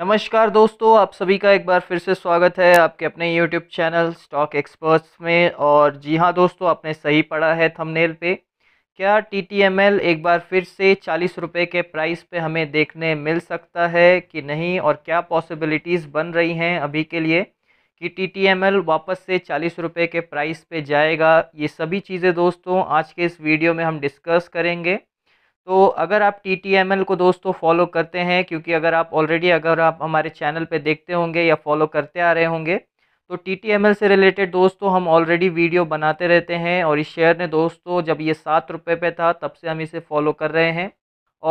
नमस्कार दोस्तों आप सभी का एक बार फिर से स्वागत है आपके अपने YouTube चैनल स्टॉक एक्सपर्ट्स में और जी हाँ दोस्तों आपने सही पढ़ा है थंबनेल पे क्या टी टी एम एल एक बार फिर से चालीस रुपये के प्राइस पे हमें देखने मिल सकता है कि नहीं और क्या पॉसिबिलिटीज़ बन रही हैं अभी के लिए कि टी टी एम एल वापस से चालीस रुपये के प्राइस पे जाएगा ये सभी चीज़ें दोस्तों आज के इस वीडियो में हम डिस्कस करेंगे तो अगर आप टी टी एम एल को दोस्तों फॉलो करते हैं क्योंकि अगर आप ऑलरेडी अगर आप हमारे चैनल पे देखते होंगे या फॉलो करते आ रहे होंगे तो टी टी एम एल से रिलेटेड दोस्तों हम ऑलरेडी वीडियो बनाते रहते हैं और इस शेयर ने दोस्तों जब ये सात रुपये पे था तब से हम इसे फॉलो कर रहे हैं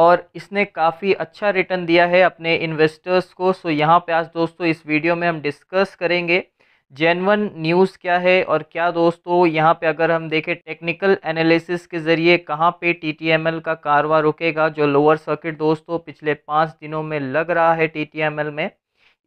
और इसने काफ़ी अच्छा रिटर्न दिया है अपने इन्वेस्टर्स को सो यहाँ पे आज दोस्तों इस वीडियो में हम डिस्कस करेंगे जेनवन न्यूज़ क्या है और क्या दोस्तों यहाँ पे अगर हम देखें टेक्निकल एनालिसिस के ज़रिए कहाँ पे टीटीएमएल का कारवा रुकेगा जो लोअर सर्किट दोस्तों पिछले पाँच दिनों में लग रहा है टीटीएमएल में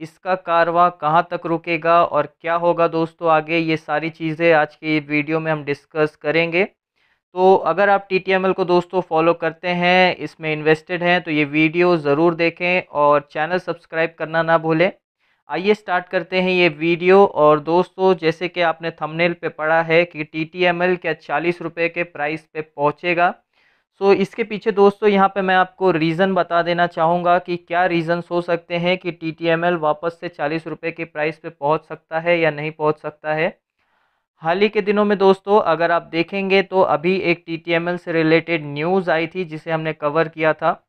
इसका कारवा कहाँ तक रुकेगा और क्या होगा दोस्तों आगे ये सारी चीज़ें आज के वीडियो में हम डिस्कस करेंगे तो अगर आप टी को दोस्तों फॉलो करते हैं इसमें इन्वेस्टेड हैं तो ये वीडियो ज़रूर देखें और चैनल सब्सक्राइब करना ना भूलें आइए स्टार्ट करते हैं ये वीडियो और दोस्तों जैसे कि आपने थंबनेल पे पढ़ा है कि टी टी एम एल क्या चालीस रुपये के प्राइस पे पहुँचेगा सो so, इसके पीछे दोस्तों यहाँ पे मैं आपको रीज़न बता देना चाहूँगा कि क्या रीज़न्स हो सकते हैं कि टी टी एम एल वापस से चालीस रुपये के प्राइस पे पहुँच सकता है या नहीं पहुँच सकता है हाल ही के दिनों में दोस्तों अगर आप देखेंगे तो अभी एक टी टी एम एल से रिलेटेड न्यूज़ आई थी जिसे हमने कवर किया था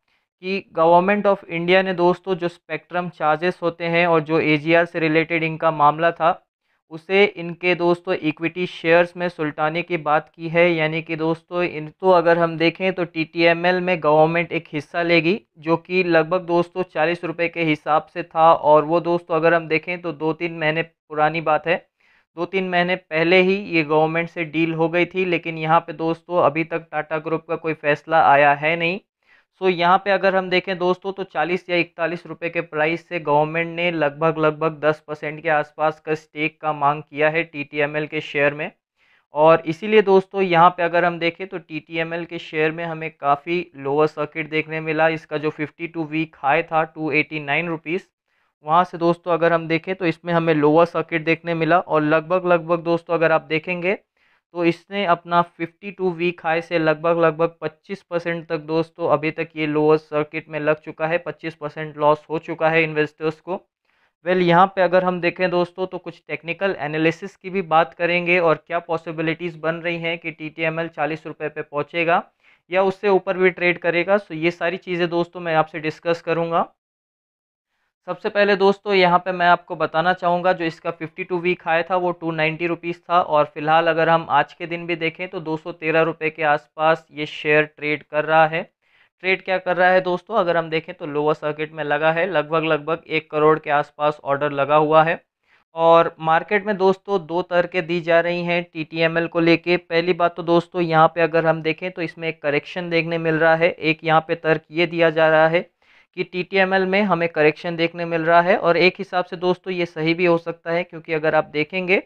कि गवर्नमेंट ऑफ इंडिया ने दोस्तों जो स्पेक्ट्रम चार्जेस होते हैं और जो ए से रिलेटेड इनका मामला था उसे इनके दोस्तों इक्विटी शेयर्स में सुलटाने की बात की है यानी कि दोस्तों इन तो अगर हम देखें तो टीटीएमएल में गवर्नमेंट एक हिस्सा लेगी जो कि लगभग दोस्तों चालीस रुपये के हिसाब से था और वो दोस्तों अगर हम देखें तो दो तीन महीने पुरानी बात है दो तीन महीने पहले ही ये गवर्नमेंट से डील हो गई थी लेकिन यहाँ पर दोस्तों अभी तक टाटा ग्रुप का कोई फैसला आया है नहीं सो so, यहाँ पे अगर हम देखें दोस्तों तो 40 या इकतालीस रुपये के प्राइस से गवर्नमेंट ने लगभग लगभग 10 परसेंट के आसपास का स्टेक का मांग किया है टीटीएमएल के शेयर में और इसीलिए दोस्तों यहाँ पे अगर हम देखें तो टीटीएमएल के शेयर में हमें काफ़ी लोअर सर्किट देखने मिला इसका जो 52 वीक हाई था टू एटी वहाँ से दोस्तों अगर हम देखें तो इसमें हमें लोअर सर्किट देखने मिला और लगभग लगभग दोस्तों अगर आप देखेंगे तो इसने अपना 52 वीक हाई से लगभग लगभग 25 परसेंट तक दोस्तों अभी तक ये लोअर सर्किट में लग चुका है 25 परसेंट लॉस हो चुका है इन्वेस्टर्स को वेल well, यहाँ पे अगर हम देखें दोस्तों तो कुछ टेक्निकल एनालिसिस की भी बात करेंगे और क्या पॉसिबिलिटीज़ बन रही हैं कि टी टी एम एल चालीस रुपये पे पहुँचेगा या उससे ऊपर भी ट्रेड करेगा सो ये सारी चीज़ें दोस्तों मैं आपसे डिस्कस करूँगा सबसे पहले दोस्तों यहाँ पे मैं आपको बताना चाहूँगा जो इसका 52 वीक हाई था वो टू नाइन्टी रुपीज़ था और फिलहाल अगर हम आज के दिन भी देखें तो दो सौ के आसपास ये शेयर ट्रेड कर रहा है ट्रेड क्या कर रहा है दोस्तों अगर हम देखें तो लोअर सर्किट में लगा है लगभग लगभग एक करोड़ के आसपास ऑर्डर लगा हुआ है और मार्केट में दोस्तों दो तर्कें दी जा रही हैं टी टी एम एल को लेके पहली बात तो दोस्तों यहाँ पे अगर हम देखें तो इसमें एक करेक्शन देखने मिल रहा है एक यहाँ पे तर्क ये दिया जा रहा है कि टी में हमें करेक्शन देखने मिल रहा है और एक हिसाब से दोस्तों ये सही भी हो सकता है क्योंकि अगर आप देखेंगे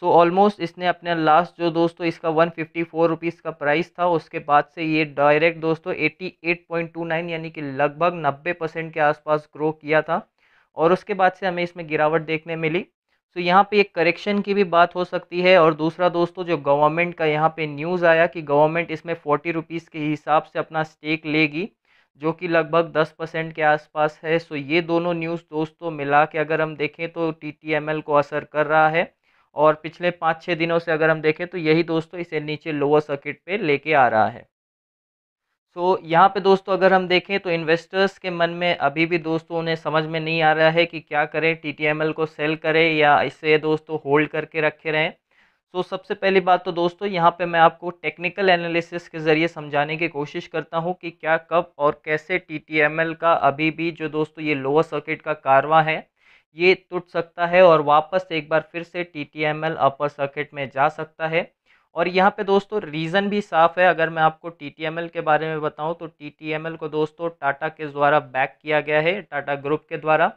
सो so ऑलमोस्ट इसने अपना लास्ट जो दोस्तों इसका वन फिफ्टी फोर रुपीज़ का प्राइस था उसके बाद से ये डायरेक्ट दोस्तों eighty eight point two nine यानी कि लगभग नब्बे परसेंट के आसपास ग्रो किया था और उसके बाद से हमें इसमें गिरावट देखने मिली सो so, यहाँ पे एक करेक्शन की भी बात हो सकती है और दूसरा दोस्तों जो गवर्नमेंट का यहाँ पे न्यूज़ आया कि गवर्नमेंट इसमें फोर्टी रुपीज़ के हिसाब से अपना स्टेक लेगी जो कि लगभग 10 परसेंट के आसपास है सो ये दोनों न्यूज़ दोस्तों मिला के अगर हम देखें तो टी को असर कर रहा है और पिछले पाँच छः दिनों से अगर हम देखें तो यही दोस्तों इसे नीचे लोअर सर्किट पर लेके आ रहा है सो so, यहाँ पे दोस्तों अगर हम देखें तो इन्वेस्टर्स के मन में अभी भी दोस्तों उन्हें समझ में नहीं आ रहा है कि क्या करें टी को सेल करें या इसे दोस्तों होल्ड करके रखे रहें तो सबसे पहली बात तो दोस्तों यहाँ पे मैं आपको टेक्निकल एनालिसिस के ज़रिए समझाने की कोशिश करता हूँ कि क्या कब और कैसे टी का अभी भी जो दोस्तों ये लोअर सर्किट का कारवा है ये टूट सकता है और वापस एक बार फिर से टी अपर सर्किट में जा सकता है और यहाँ पे दोस्तों रीज़न भी साफ है अगर मैं आपको टी के बारे में बताऊँ तो टी को दोस्तों टाटा के द्वारा बैक किया गया है टाटा ग्रुप के द्वारा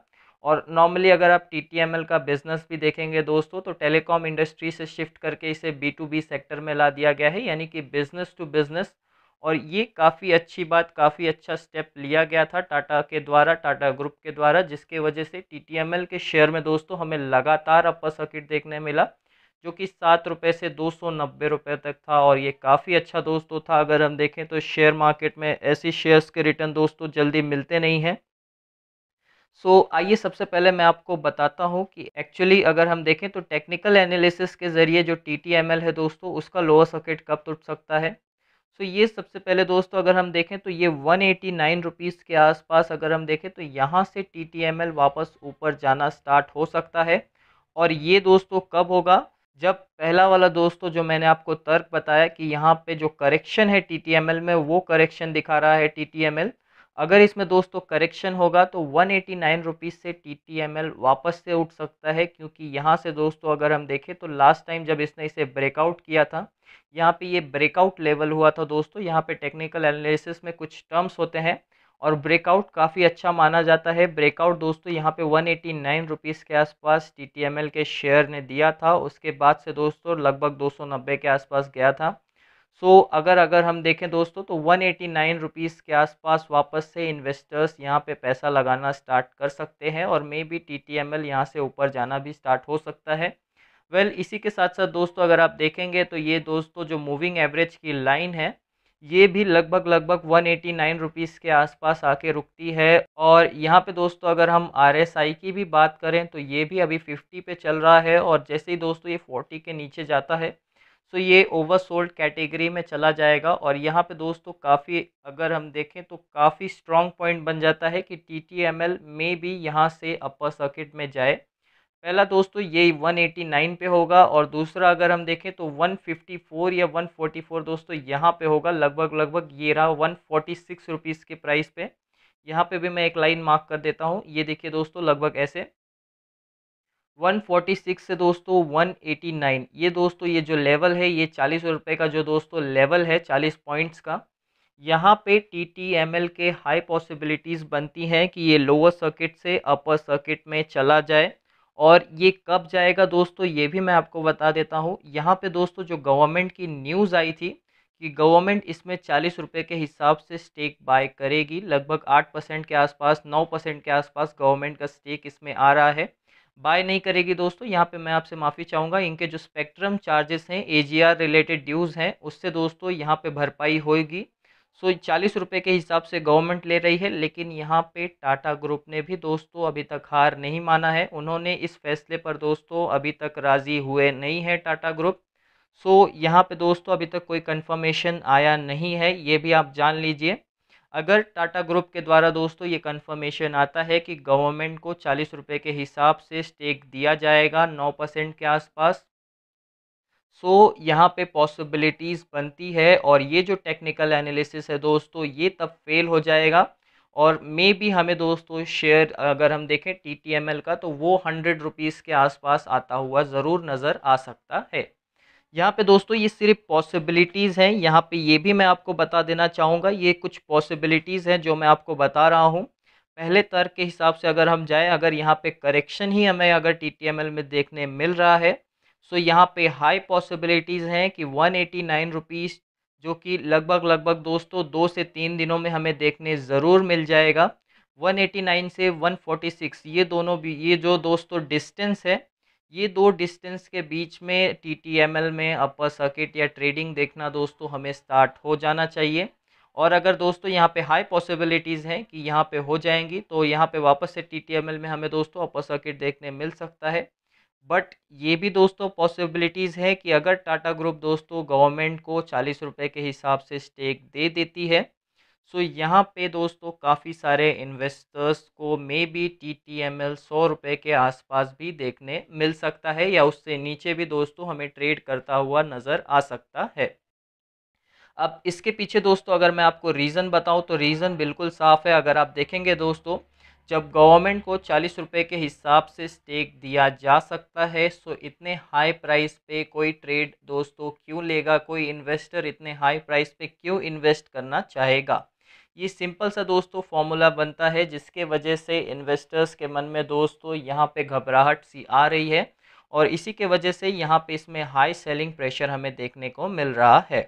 और नॉर्मली अगर आप टी का बिज़नेस भी देखेंगे दोस्तों तो टेलीकॉम इंडस्ट्री से शिफ्ट करके इसे बी टू बी सेक्टर में ला दिया गया है यानी कि बिज़नेस टू बिज़नेस और ये काफ़ी अच्छी बात काफ़ी अच्छा स्टेप लिया गया था टाटा के द्वारा टाटा ग्रुप के द्वारा जिसके वजह से टी के शेयर में दोस्तों हमें लगातार अपर सर्किट देखने मिला जो कि सात रुपये से दो सौ नब्बे रुपये तक था और ये काफ़ी अच्छा दोस्तों था अगर हम देखें तो शेयर मार्केट में ऐसी शेयर्स के रिटर्न दोस्तों जल्दी मिलते नहीं हैं सो so, आइए सबसे पहले मैं आपको बताता हूँ कि एक्चुअली अगर हम देखें तो टेक्निकल एनालिसिस के ज़रिए जो टी टी एम एल है दोस्तों उसका लोअर सर्किट कब टूट सकता है सो so, ये सबसे पहले दोस्तों अगर हम देखें तो ये वन एटी नाइन रुपीज़ के आसपास अगर हम देखें तो यहाँ से टी टी एम एल वापस ऊपर जाना स्टार्ट हो सकता है और ये दोस्तों कब होगा जब पहला वाला दोस्तों जो मैंने आपको तर्क बताया कि यहाँ पर जो करेक्शन है टी टी एम एल में वो करेक्शन दिखा रहा है टी टी एम एल अगर इसमें दोस्तों करेक्शन होगा तो वन एटी नाइन रुपीज़ से टी टी एम एल वापस से उठ सकता है क्योंकि यहाँ से दोस्तों अगर हम देखें तो लास्ट टाइम जब इसने इसे ब्रेकआउट किया था यहाँ पे ये ब्रेकआउट लेवल हुआ था दोस्तों यहाँ पे टेक्निकल एनालिसिस में कुछ टर्म्स होते हैं और ब्रेकआउट काफ़ी अच्छा माना जाता है ब्रेकआउट दोस्तों यहाँ पे वन एटी नाइन रुपीज़ के आसपास टी टी एम एल के शेयर ने दिया था उसके बाद से दोस्तों लगभग दो सौ नब्बे के आसपास गया था सो so, अगर अगर हम देखें दोस्तों तो वन एटी नाइन रुपीज़ के आसपास वापस से इन्वेस्टर्स यहाँ पे पैसा लगाना स्टार्ट कर सकते हैं और maybe T T M L यहाँ से ऊपर जाना भी स्टार्ट हो सकता है वेल well, इसी के साथ साथ दोस्तों अगर आप देखेंगे तो ये दोस्तों जो मूविंग एवरेज की लाइन है ये भी लगभग लगभग वन एटी नाइन रुपीज़ के आसपास आके रुकती है और यहाँ पे दोस्तों अगर हम आर एस आई की भी बात करें तो ये भी अभी फिफ्टी पे चल रहा है और जैसे ही दोस्तों ये फोर्टी के नीचे जाता है सो ये ओवर सोल्ड कैटेगरी में चला जाएगा और यहाँ पे दोस्तों काफ़ी अगर हम देखें तो काफ़ी स्ट्रॉन्ग पॉइंट बन जाता है कि टी टी एम एल में भी यहाँ से अपर सर्किट में जाए पहला दोस्तों ये 189 पे होगा और दूसरा अगर हम देखें तो 154 या 144 दोस्तों यहाँ पे होगा लगभग लगभग ये रहा वन फोर्टी सिक्स रुपीज़ के प्राइस पे यहाँ पे भी मैं एक लाइन मार्क कर देता हूँ ये देखिए दोस्तों लगभग ऐसे 146 से दोस्तों 189 ये दोस्तों ये जो लेवल है ये चालीस रुपये का जो दोस्तों लेवल है चालीस पॉइंट्स का यहाँ पे टी टी एम एल के हाई पॉसिबिलिटीज़ बनती हैं कि ये लोअर सर्किट से अपर सर्किट में चला जाए और ये कब जाएगा दोस्तों ये भी मैं आपको बता देता हूँ यहाँ पे दोस्तों जो गवर्नमेंट की न्यूज़ आई थी कि गवर्नमेंट इसमें चालीस रुपये के हिसाब से स्टेक बाय करेगी लगभग आठ परसेंट के आसपास नौ परसेंट के आसपास गवर्नमेंट का स्टेक इसमें आ रहा है बाय नहीं करेगी दोस्तों यहाँ पे मैं आपसे माफ़ी चाहूँगा इनके जो स्पेक्ट्रम चार्जेस हैं एजीआर रिलेटेड ड्यूज़ हैं उससे दोस्तों यहाँ पे भरपाई होगी सो चालीस रुपये के हिसाब से गवर्नमेंट ले रही है लेकिन यहाँ पे टाटा ग्रुप ने भी दोस्तों अभी तक हार नहीं माना है उन्होंने इस फैसले पर दोस्तों अभी तक राज़ी हुए नहीं है टाटा ग्रुप सो यहाँ पर दोस्तों अभी तक कोई कन्फर्मेशन आया नहीं है ये भी आप जान लीजिए अगर टाटा ग्रुप के द्वारा दोस्तों ये कंफर्मेशन आता है कि गवर्नमेंट को चालीस रुपये के हिसाब से स्टेक दिया जाएगा नौ परसेंट के आसपास सो so, यहाँ पे पॉसिबिलिटीज़ बनती है और ये जो टेक्निकल एनालिसिस है दोस्तों ये तब फेल हो जाएगा और मे भी हमें दोस्तों शेयर अगर हम देखें टी का तो वो हंड्रेड रुपीज़ के आसपास आता हुआ ज़रूर नज़र आ सकता है यहाँ पे दोस्तों ये सिर्फ पॉसिबिलिटीज़ हैं यहाँ पे ये भी मैं आपको बता देना चाहूँगा ये कुछ पॉसिबिलिटीज़ हैं जो मैं आपको बता रहा हूँ पहले तर्क के हिसाब से अगर हम जाएँ अगर यहाँ पे करेक्शन ही हमें अगर टी में देखने मिल रहा है सो तो यहाँ पे हाई पॉसिबिलिटीज़ हैं कि वन एटी नाइन रुपीज़ जो कि लगभग लगभग दोस्तों दो से तीन दिनों में हमें देखने ज़रूर मिल जाएगा नाइन से सिक्स ये दोनों भी ये जो दोस्तों डिस्टेंस है ये दो डिस्टेंस के बीच में टी में अपर सर्किट या ट्रेडिंग देखना दोस्तों हमें स्टार्ट हो जाना चाहिए और अगर दोस्तों यहाँ पे हाई पॉसिबिलिटीज़ हैं कि यहाँ पे हो जाएंगी तो यहाँ पे वापस से टी में हमें दोस्तों अपर सर्किट देखने मिल सकता है बट ये भी दोस्तों पॉसिबिलिटीज़ है कि अगर टाटा ग्रुप दोस्तों गवर्नमेंट को चालीस रुपये के हिसाब से स्टेक दे देती है सो so, यहाँ पे दोस्तों काफ़ी सारे इन्वेस्टर्स को maybe T T M L सौ रुपये के आसपास भी देखने मिल सकता है या उससे नीचे भी दोस्तों हमें ट्रेड करता हुआ नज़र आ सकता है अब इसके पीछे दोस्तों अगर मैं आपको रीज़न बताऊँ तो रीज़न बिल्कुल साफ़ है अगर आप देखेंगे दोस्तों जब गवर्नमेंट को चालीस रुपये के हिसाब से स्टेक दिया जा सकता है सो इतने हाई प्राइस पे कोई ट्रेड दोस्तों क्यों लेगा कोई इन्वेस्टर इतने हाई प्राइस पे क्यों इन्वेस्ट करना चाहेगा ये सिंपल सा दोस्तों फॉर्मूला बनता है जिसके वजह से इन्वेस्टर्स के मन में दोस्तों यहाँ पे घबराहट सी आ रही है और इसी के वजह से यहाँ पे इसमें हाई सेलिंग प्रेशर हमें देखने को मिल रहा है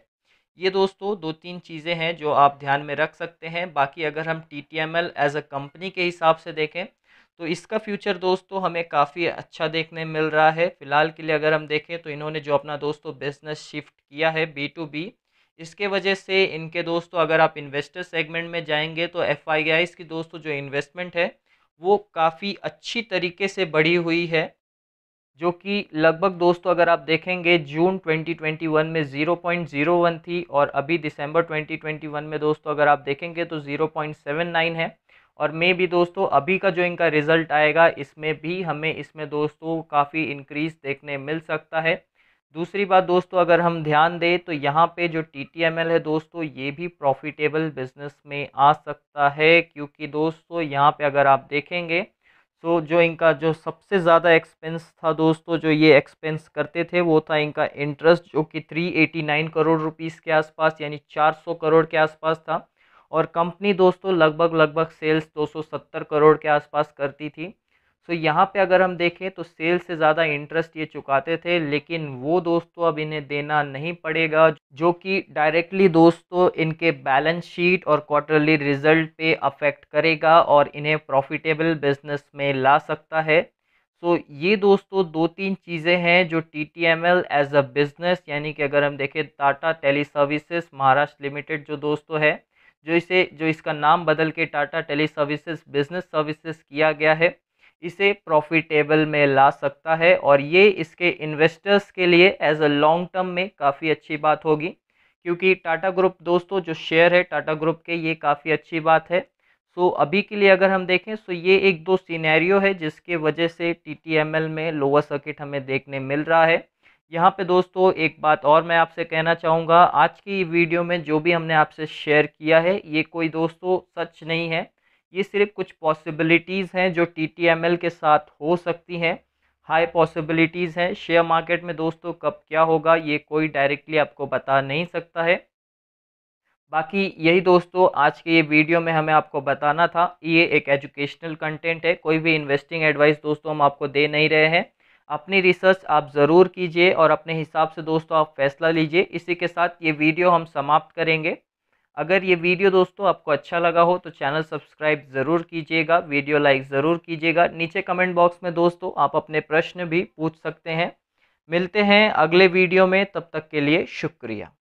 ये दोस्तों दो तीन चीज़ें हैं जो आप ध्यान में रख सकते हैं बाकी अगर हम T T M L as a company के हिसाब से देखें तो इसका फ्यूचर दोस्तों हमें काफ़ी अच्छा देखने मिल रहा है फ़िलहाल के लिए अगर हम देखें तो इन्होंने जो अपना दोस्तों बिज़नेस शिफ्ट किया है बी टू बी इसके वजह से इनके दोस्तों अगर आप इन्वेस्टर सेगमेंट में जाएंगे तो एफ की दोस्तों जो इन्वेस्टमेंट है वो काफ़ी अच्छी तरीके से बढ़ी हुई है जो कि लगभग दोस्तों अगर आप देखेंगे जून 2021 में 0.01 थी और अभी दिसंबर 2021 में दोस्तों अगर आप देखेंगे तो 0.79 है और मे भी दोस्तों अभी का जो इनका रिज़ल्ट आएगा इसमें भी हमें इसमें दोस्तों काफ़ी इंक्रीज देखने मिल सकता है दूसरी बात दोस्तों अगर हम ध्यान दें तो यहाँ पे जो टी टी एम एल है दोस्तों ये भी प्रॉफिटेबल बिजनेस में आ सकता है क्योंकि दोस्तों यहाँ पे अगर आप देखेंगे तो जो इनका जो सबसे ज़्यादा एक्सपेंस था दोस्तों जो ये एक्सपेंस करते थे वो था इनका इंटरेस्ट जो कि three eighty nine crore rupees के आसपास यानी चार सौ करोड़ के आसपास था और कंपनी दोस्तों लगभग लगभग सेल्स दो सौ सत्तर करोड़ के आसपास करती थी सो तो so, यहाँ पे अगर हम देखें तो सेल से ज़्यादा इंटरेस्ट ये चुकाते थे लेकिन वो दोस्तों तो अब इन्हें देना नहीं पड़ेगा जो कि डायरेक्टली दोस्तों तो इनके बैलेंस शीट और क्वार्टरली रिजल्ट पे अफेक्ट करेगा और इन्हें प्रॉफिटेबल बिजनेस में ला सकता है सो so, ये दोस्तों दो तीन चीज़ें हैं जो T T M L as a business यानी कि अगर हम देखें Tata tele services Maharashtra limited जो दोस्तों है जो इसे जो इसका नाम बदल के Tata tele services business services किया गया है इसे प्रॉफिटेबल में ला सकता है और ये इसके इन्वेस्टर्स के लिए एज अ लॉन्ग टर्म में काफ़ी अच्छी बात होगी क्योंकि टाटा ग्रुप दोस्तों जो शेयर है टाटा ग्रुप के ये काफ़ी अच्छी बात है सो अभी के लिए अगर हम देखें सो ये एक दो सीनैरियो है जिसके वजह से टी में लोअर सर्किट हमें देखने मिल रहा है यहाँ पे दोस्तों एक बात और मैं आपसे कहना चाहूँगा आज की वीडियो में जो भी हमने आपसे शेयर किया है ये कोई दोस्तों सच नहीं है ये सिर्फ कुछ पॉसिबिलिटीज़ हैं जो टी के साथ हो सकती हैं हाई पॉसिबिलिटीज़ हैं शेयर मार्केट में दोस्तों कब क्या होगा ये कोई डायरेक्टली आपको बता नहीं सकता है बाकी यही दोस्तों आज के ये वीडियो में हमें आपको बताना था ये एक एजुकेशनल कंटेंट है कोई भी इन्वेस्टिंग एडवाइस दोस्तों हम आपको दे नहीं रहे हैं अपनी रिसर्च आप ज़रूर कीजिए और अपने हिसाब से दोस्तों आप फैसला लीजिए इसी के साथ ये वीडियो हम समाप्त करेंगे अगर ये वीडियो दोस्तों आपको अच्छा लगा हो तो चैनल सब्सक्राइब ज़रूर कीजिएगा वीडियो लाइक ज़रूर कीजिएगा नीचे कमेंट बॉक्स में दोस्तों आप अपने प्रश्न भी पूछ सकते हैं मिलते हैं अगले वीडियो में तब तक के लिए शुक्रिया